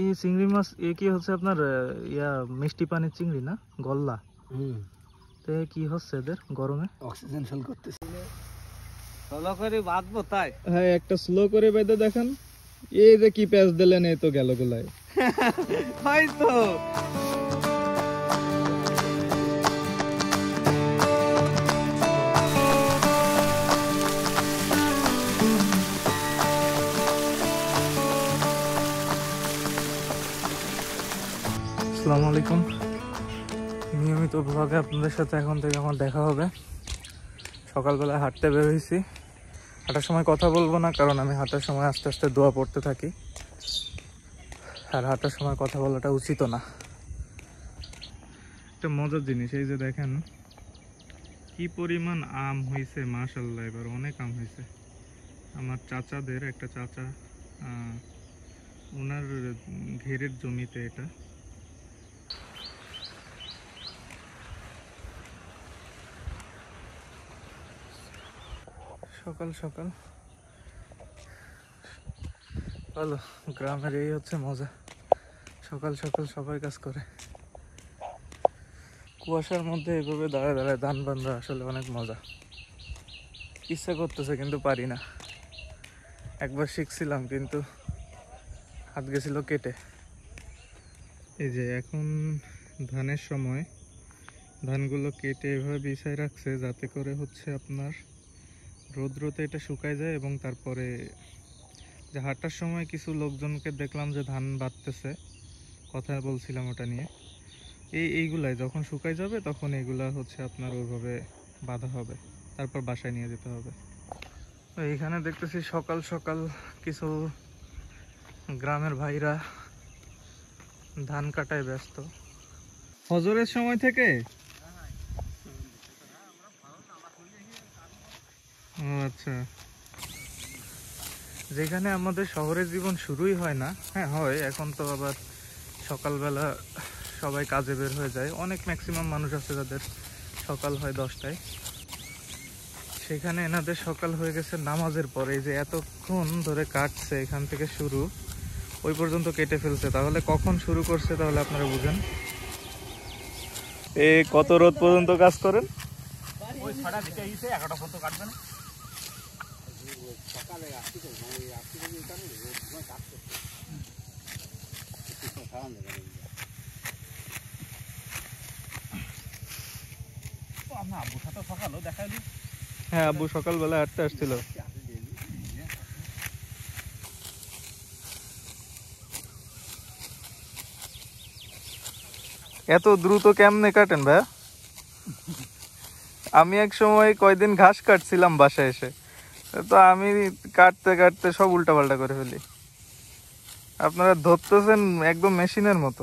এই চিংড়ি মাছ এ কি হচ্ছে আপনার ইয়া মিষ্টি পানির চিংড়ি না গল্লা হুম তে কি হচ্ছে এদের গরমে অক্সিজেন ফেল করতেছে স্লো করে বাঁধবো তাই হ্যাঁ একটা স্লো করে বেঁধে দেখেন এই যে কি প্যাঁচ দিলেন এই তো গেল গোলায় তো আসসালামু আলাইকুম নিয়মিত ব্লগে আপনাদের সাথে এখন থেকে আমার দেখা হবে সকালবেলা হাঁটতে বের হয়েছি হাঁটার সময় কথা বলবো না কারণ আমি হাঁটার সময় আস্তে আস্তে দোয়া পড়তে থাকি আর হাঁটার সময় কথা বলাটা উচিত না একটা মজার জিনিস এই যে দেখেন কি পরিমাণ আম হয়েছে মাসাল্লাহ এবার অনেক আম হয়েছে আমার চাচাদের একটা চাচা ওনার ঘেরের জমিতে এটা সকাল সকাল ভালো গ্রামের এই হচ্ছে মজা সকাল সকাল সবাই কাজ করে কুয়াশার মধ্যে এইভাবে দাঁড়ায় দাঁড়ায় ধান বান্ধা আসলে অনেক মজা ইচ্ছা করতেছে কিন্তু পারি না একবার শিখছিলাম কিন্তু হাত গেছিল কেটে এই যে এখন ধানের সময় ধানগুলো কেটে এভাবে বিছায় রাখছে যাতে করে হচ্ছে আপনার রৌদ্রতে এটা শুকায় যায় এবং তারপরে যে হাঁটার সময় কিছু লোকজনকে দেখলাম যে ধান বাঁধতেছে কথা বলছিলাম ওটা নিয়ে এই এইগুলাই যখন শুকায় যাবে তখন এগুলা হচ্ছে আপনার ওইভাবে বাঁধা হবে তারপর বাসায় নিয়ে যেতে হবে তো এইখানে দেখতেছি সকাল সকাল কিছু গ্রামের ভাইরা ধান কাটায় ব্যস্ত হজরের সময় থেকে আচ্ছা যেখানে আমাদের শহরের জীবন শুরুই হয় না হ্যাঁ হয় এখন তো আবার সকালবেলা সবাই কাজে বের হয়ে যায় অনেক ম্যাক্সিমাম মানুষ আছে যাদের সকাল হয় দশটায় সেখানে এনাদের সকাল হয়ে গেছে নামাজের পরে যে এতক্ষণ ধরে কাটছে এখান থেকে শুরু ওই পর্যন্ত কেটে ফেলছে তাহলে কখন শুরু করছে তাহলে আপনারা বুঝেন এ কত রোদ পর্যন্ত কাজ করেন ওই এগারোটা পর্যন্ত কাটবেন হ্যাঁ আব্বু সকালবেলা হাঁটতে আসছিল এত দ্রুত কেমনে কাটেন ভাইয়া আমি এক সময় কয়দিন ঘাস কাটছিলাম বাসায় এসে তো আমি কাটতে কাটতে সব পাল্টা করে ফেলি আপনারা ধরতেছেন একদম মেশিনের মতো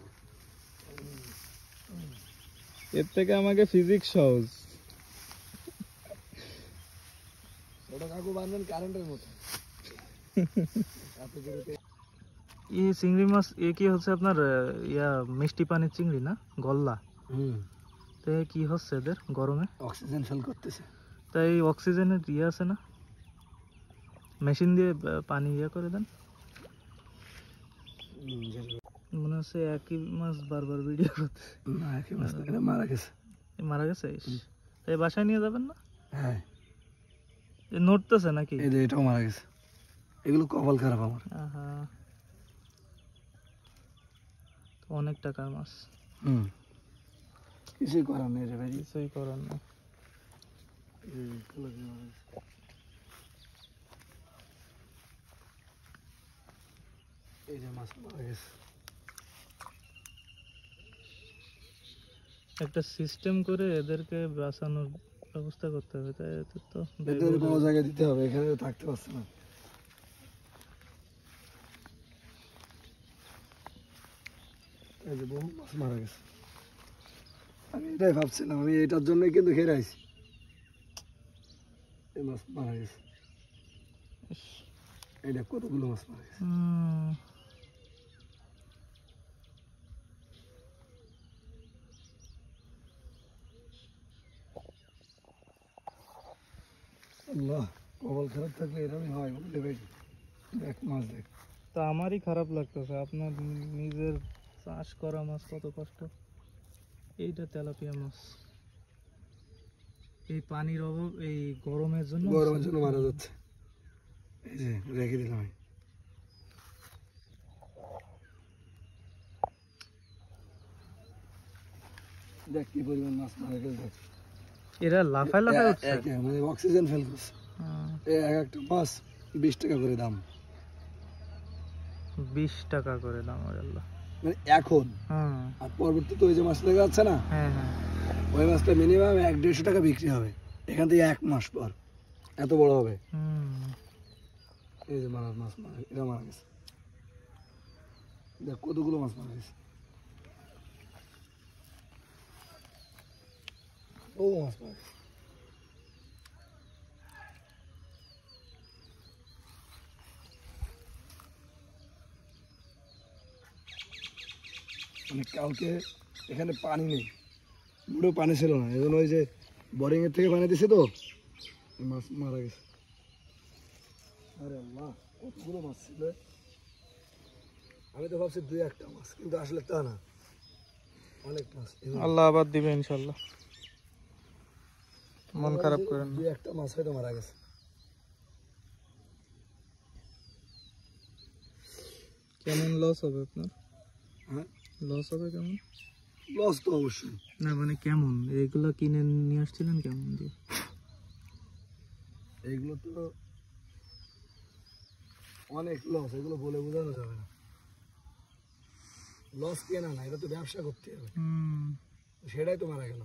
এর থেকে আমাকে ফিজিক্স সহজ এই চিংড়ি মাছ এ কি হচ্ছে আপনার ইয়া মিষ্টি পানির চিংড়ি না হুম কি হচ্ছে এদের গরমে অক্সিজেন করতেছে এই অক্সিজেনের ইয়ে আছে না মেশিন দিয়ে পানি ইয়ে করে দেন মাসে একই মাছ বারবার ভিডিও করতে না একই মাছ না এটা মারা গেছে মারা গেছে তাই বাসায় নিয়ে যাবেন না হ্যাঁ নড়তেছে নাকি এই যে এটাও মারা গেছে এগুলো কপাল খারাপ আমার অনেক টাকার মাছ হুম কিছুই করার নেই রে ভাই কিছুই করার নেই এই যে মাছ মারা গেছে একটা সিস্টেম করে এদেরকে বাঁচানোর ব্যবস্থা করতে হবে তাই এদের তো এদের কোনো জায়গা দিতে হবে এখানে থাকতে পারছে না এই যে বহু মাছ মারা গেছে আমি এটাই ভাবছিলাম আমি এটার জন্যই কিন্তু ঘেরে আইছি এই মাছ মারা গেছে এটা কতগুলো মাছ মারা গেছে আল্লাহ কপাল খারাপ থাকলে এরকমই হয় বুঝলে ভাই দেখ মাছ দেখ তা আমারই খারাপ লাগতেছে আপনার নিজের চাষ করা মাছ কত কষ্ট এইটা তেলাপিয়া মাছ এই পানির অভাব এই গরমের জন্য গরমের জন্য মারা যাচ্ছে এই যে রেখে দিলাম দেখ কি পরিমাণ মাছ মারা গেল দেখ এরা লাফায় লাফায় উঠছে মানে অক্সিজেন ফেল করছে এক একটা মাছ বিশ টাকা করে দাম বিশ টাকা করে দাম আল্লাহ মানে এখন আর পরবর্তীতে ওই যে মাছ দেখা যাচ্ছে না হ্যাঁ, হ্যাঁ। ওই মাছটা মিনিমাম এক দেড়শো টাকা বিক্রি হবে এখান থেকে এক মাস পর এত বড় হবে এই যে মারার মাছ মারা এটা মারা গেছে দেখ কতগুলো মাছ মারা গেছে বহু মাছ মানে কাউকে এখানে পানি নেই বুড়ো পানি ছিল না এজন্য ওই যে বোরিংয়ের থেকে পানি দিছে তো মাছ মারা গেছে আরে আল্লাহ কতগুলো মাছ ছিল আমি তো ভাবছি দুই একটা মাছ কিন্তু আসলে তা না অনেক মাছ আল্লাহ আবার দিবে ইনশাল্লাহ মন খারাপ করেন না একটা মাছ হয়তো মারা গেছে কেমন লস হবে আপনার হ্যাঁ লস হবে কেমন লস তো অবশ্যই না মানে কেমন এগুলো কিনে নিয়ে আসছিলেন কেমন দিয়ে এগুলো তো অনেক লস এগুলো বলে বোঝানো যাবে না লস কেনা না এটা তো ব্যবসা করতে হবে সেটাই তো মারা গেল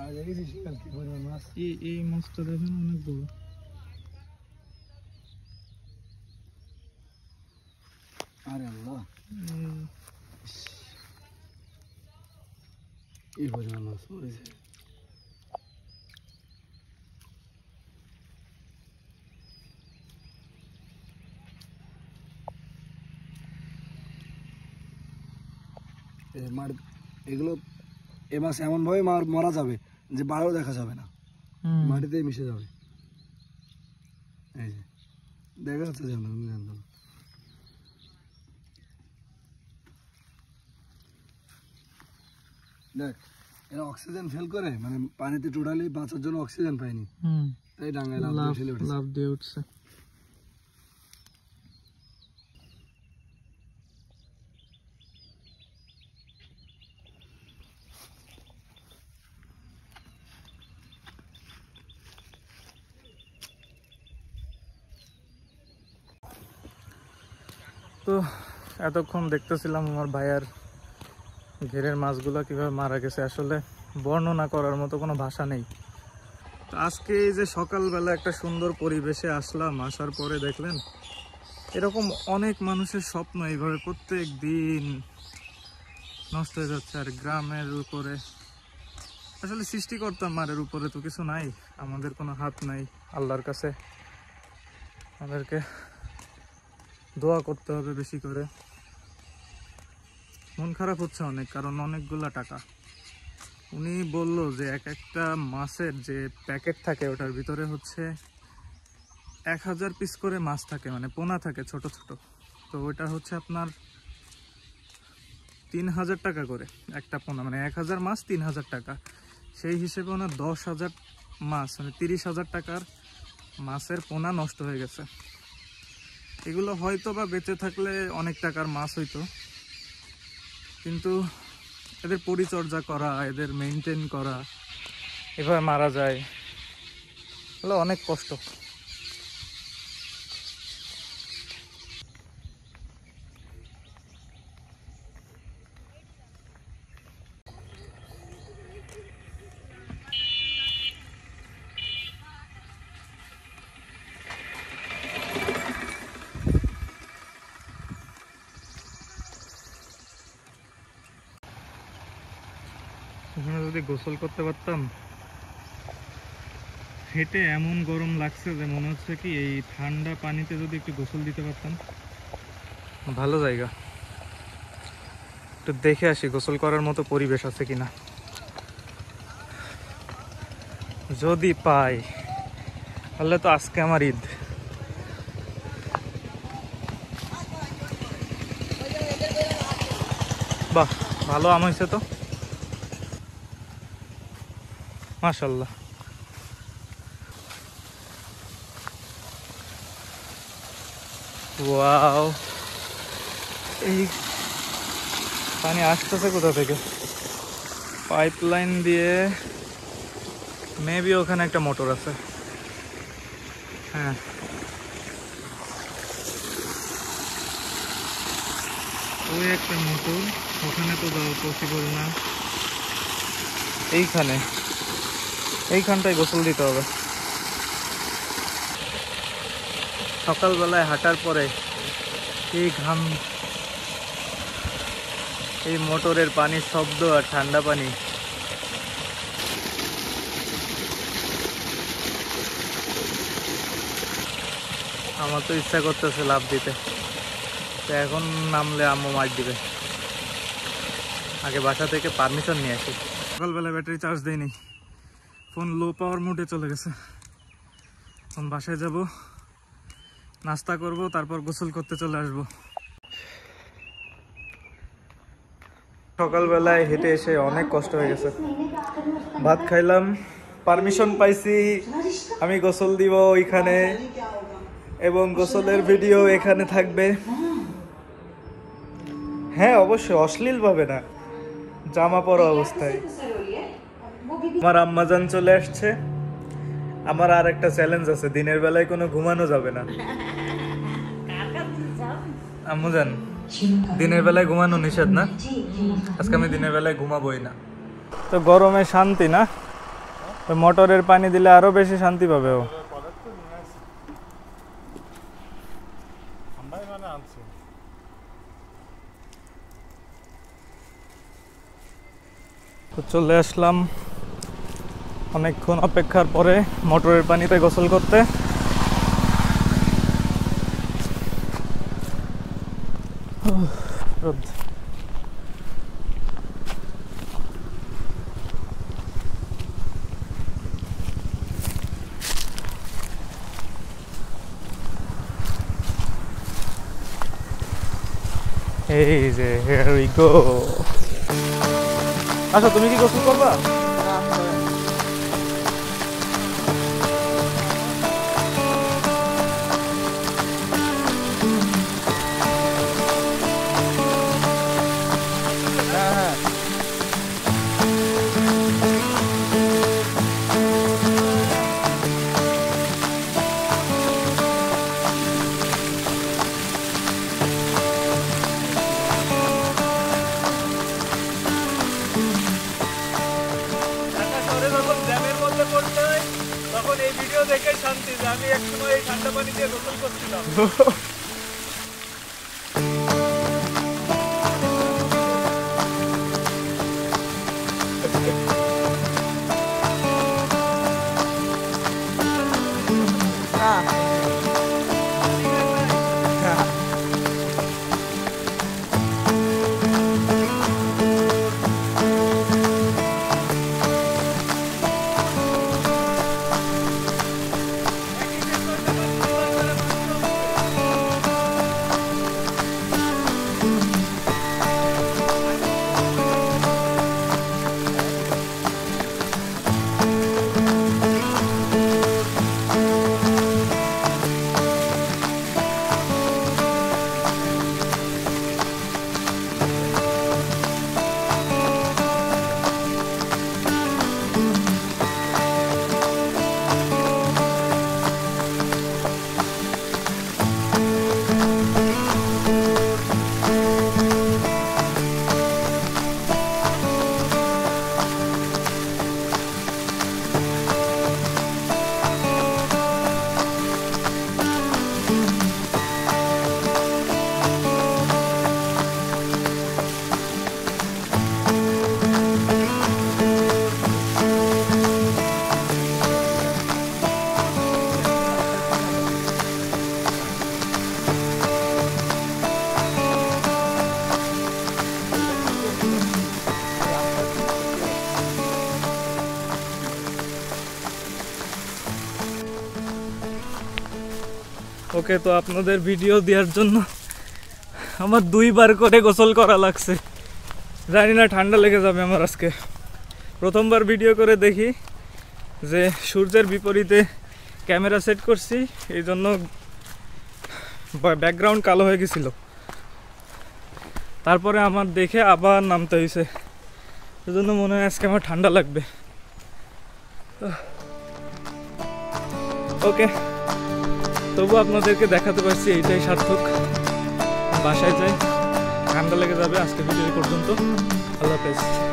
মারা গেছে সেখানে কি পরিমাণ মাছ এই এই মাছটা দেখেন অনেক বড় আরে আল্লাহ এই পরিমাণ মাছ পড়েছে এগুলো এ মাছ এমনভাবে মারা যাবে যে বাড়াও দেখা যাবে না মাটিতে মিশে যাবে এই যে দেখা যাচ্ছে দেখ এরা অক্সিজেন ফেল করে মানে পানিতে টোটালি বাঁচার জন্য অক্সিজেন পায়নি তাই ডাঙ্গায় লাভ দিয়ে উঠছে তো এতক্ষণ দেখতেছিলাম আমার ভাইয়ার ঘেরের মাছগুলো কীভাবে মারা গেছে আসলে বর্ণনা করার মতো কোনো ভাষা নেই আজকে এই যে সকালবেলা একটা সুন্দর পরিবেশে আসলাম আসার পরে দেখলেন এরকম অনেক মানুষের স্বপ্ন এইভাবে প্রত্যেক দিন নষ্ট হয়ে যাচ্ছে আর গ্রামের উপরে আসলে সৃষ্টিকর্তা মারের উপরে তো কিছু নাই আমাদের কোনো হাত নাই আল্লাহর কাছে আমাদেরকে দোয়া করতে হবে বেশি করে মন খারাপ হচ্ছে অনেক কারণ অনেকগুলা টাকা উনি বলল যে এক একটা মাছের যে প্যাকেট থাকে ওটার ভিতরে হচ্ছে এক হাজার পিস করে মাছ থাকে মানে পোনা থাকে ছোট ছোট তো ওটা হচ্ছে আপনার তিন হাজার টাকা করে একটা পোনা মানে এক হাজার মাছ তিন হাজার টাকা সেই হিসেবে ওনার দশ হাজার মাছ মানে তিরিশ হাজার টাকার মাছের পোনা নষ্ট হয়ে গেছে এগুলো হয়তো বা বেঁচে থাকলে অনেক টাকার মাছ হইতো কিন্তু এদের পরিচর্যা করা এদের মেনটেন করা এভাবে মারা যায় এগুলো অনেক কষ্ট যে গোসল করতে পারতাম হেঁটে এমন গরম লাগছে যে মনে হচ্ছে কি এই ঠান্ডা পানিতে যদি একটু গোসল দিতে পারতাম ভালো জায়গা একটু দেখে আসি গোসল করার মতো পরিবেশ আছে কিনা যদি পাই তাহলে তো আজকে আমার ঈদ বাহ ভালো আম হয়েছে তো মাশাল্লাহ ওয়াও এই পানি আসতেছে কোথা থেকে পাইপ লাইন দিয়ে মেবি ওখানে একটা মোটর আছে হ্যাঁ ওই একটা মোটর ওখানে তো পসিবল না এইখানে এইখানটায় গোসল দিতে হবে সকালবেলায় হাঁটার পরে এই ঘাম এই মোটরের পানির শব্দ আর ঠান্ডা পানি আমার তো ইচ্ছা করতেছে লাভ দিতে তো এখন নামলে আম্মু মার দিবে আগে বাসা থেকে পারমিশন নিয়ে আসি সকালবেলা ব্যাটারি চার্জ দেয়নি ফোন লো পাওয়ার মোডে চলে গেছে এখন বাসায় যাব নাস্তা করব তারপর গোসল করতে চলে আসব সকালবেলায় হেঁটে এসে অনেক কষ্ট হয়ে গেছে ভাত খাইলাম পারমিশন পাইছি আমি গোসল দিব ওইখানে এবং গোসলের ভিডিও এখানে থাকবে হ্যাঁ অবশ্যই অশ্লীল ভাবে না জামা পরা অবস্থায় আমার আম্মাজান চলে আসছে আমার আর একটা চ্যালেঞ্জ আছে দিনের বেলায় কোনো ঘুমানো যাবে না আম্মুজান দিনের বেলায় ঘুমানো নিষেধ না আজকে আমি দিনের বেলায় ঘুমাবোই না তো গরমে শান্তি না তো মোটরের পানি দিলে আরো বেশি শান্তি পাবে ও মানে চলে আসলাম অনেকক্ষণ অপেক্ষার পরে মোটরের পানিতে গোসল করতে এই যে here we আচ্ছা তুমি কি গোসল করবা দেখে শান্তি যে আমি সময় এই ঠান্ডা পানি দিয়ে গোসল করছিলাম ওকে তো আপনাদের ভিডিও দেওয়ার জন্য আমার দুইবার করে গোসল করা লাগছে জানি না ঠান্ডা লেগে যাবে আমার আজকে প্রথমবার ভিডিও করে দেখি যে সূর্যের বিপরীতে ক্যামেরা সেট করছি এই জন্য ব্যাকগ্রাউন্ড কালো হয়ে গেছিল তারপরে আমার দেখে আবার নামতে হয়েছে জন্য মনে হয় আজকে আমার ঠান্ডা লাগবে ওকে তবু আপনাদেরকে দেখাতে পারছি এইটাই সার্থক বাসায় যাই ঠান্ডা লেগে যাবে আজকে ভিডিও পর্যন্ত আল্লাহ হাফেজ